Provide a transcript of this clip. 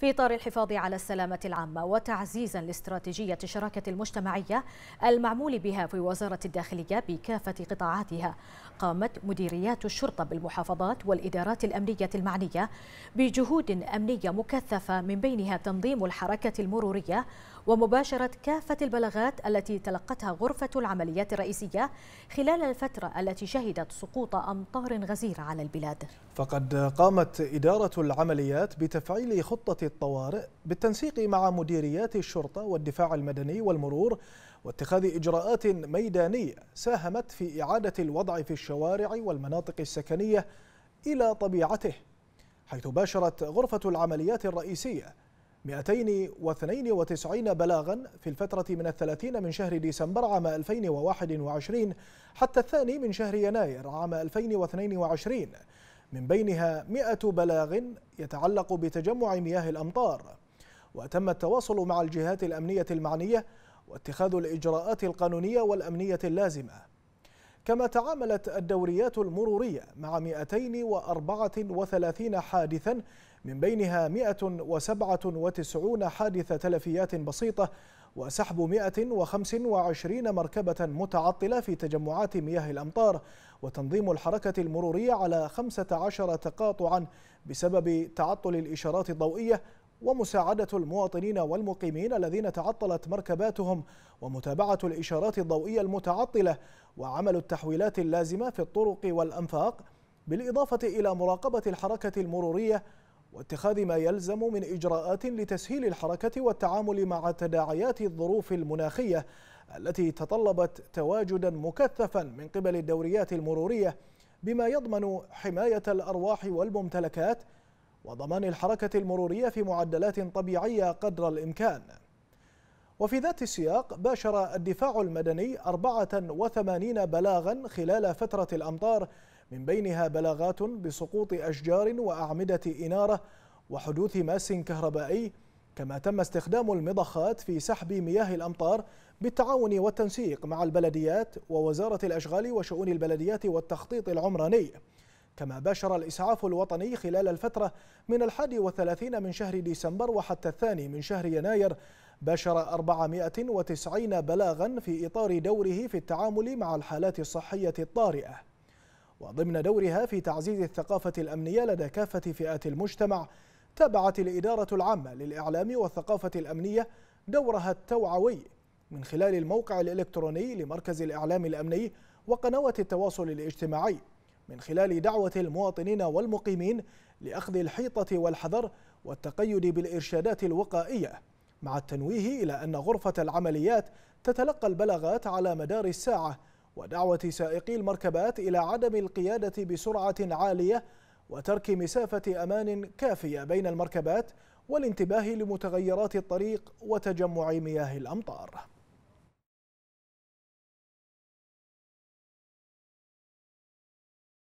في إطار الحفاظ على السلامة العامة وتعزيزا لاستراتيجية الشراكة المجتمعية المعمول بها في وزارة الداخلية بكافة قطاعاتها قامت مديريات الشرطة بالمحافظات والإدارات الأمنية المعنية بجهود أمنية مكثفة من بينها تنظيم الحركة المرورية ومباشرة كافة البلاغات التي تلقتها غرفة العمليات الرئيسية خلال الفترة التي شهدت سقوط أمطار غزيرة على البلاد فقد قامت إدارة العمليات بتفعيل خطة الطوارئ بالتنسيق مع مديريات الشرطة والدفاع المدني والمرور واتخاذ إجراءات ميدانية ساهمت في إعادة الوضع في الشوارع والمناطق السكنية إلى طبيعته حيث باشرت غرفة العمليات الرئيسية 292 بلاغا في الفترة من الثلاثين من شهر ديسمبر عام 2021 حتى الثاني من شهر يناير عام 2022 من بينها 100 بلاغ يتعلق بتجمع مياه الأمطار وتم التواصل مع الجهات الأمنية المعنية واتخاذ الإجراءات القانونية والأمنية اللازمة كما تعاملت الدوريات المرورية مع 234 حادثا من بينها 197 حادثة تلفيات بسيطة وسحب 125 مركبة متعطلة في تجمعات مياه الأمطار وتنظيم الحركة المرورية على 15 تقاطعا بسبب تعطل الإشارات الضوئية ومساعدة المواطنين والمقيمين الذين تعطلت مركباتهم ومتابعة الإشارات الضوئية المتعطلة وعمل التحويلات اللازمة في الطرق والأنفاق بالإضافة إلى مراقبة الحركة المرورية واتخاذ ما يلزم من إجراءات لتسهيل الحركة والتعامل مع تداعيات الظروف المناخية التي تطلبت تواجدا مكثفا من قبل الدوريات المرورية بما يضمن حماية الأرواح والممتلكات وضمان الحركة المرورية في معدلات طبيعية قدر الإمكان وفي ذات السياق باشر الدفاع المدني 84 بلاغا خلال فترة الأمطار من بينها بلاغات بسقوط أشجار وأعمدة إنارة وحدوث ماس كهربائي كما تم استخدام المضخات في سحب مياه الأمطار بالتعاون والتنسيق مع البلديات ووزارة الأشغال وشؤون البلديات والتخطيط العمراني كما باشر الإسعاف الوطني خلال الفترة من الحادي والثلاثين من شهر ديسمبر وحتى الثاني من شهر يناير باشر 490 بلاغا في إطار دوره في التعامل مع الحالات الصحية الطارئة وضمن دورها في تعزيز الثقافة الأمنية لدى كافة فئات المجتمع تابعت الإدارة العامة للإعلام والثقافة الأمنية دورها التوعوي من خلال الموقع الإلكتروني لمركز الإعلام الأمني وقنوات التواصل الاجتماعي من خلال دعوة المواطنين والمقيمين لأخذ الحيطة والحذر والتقيد بالإرشادات الوقائية مع التنويه إلى أن غرفة العمليات تتلقى البلاغات على مدار الساعة ودعوة سائقي المركبات إلى عدم القيادة بسرعة عالية وترك مسافة أمان كافية بين المركبات والانتباه لمتغيرات الطريق وتجمع مياه الأمطار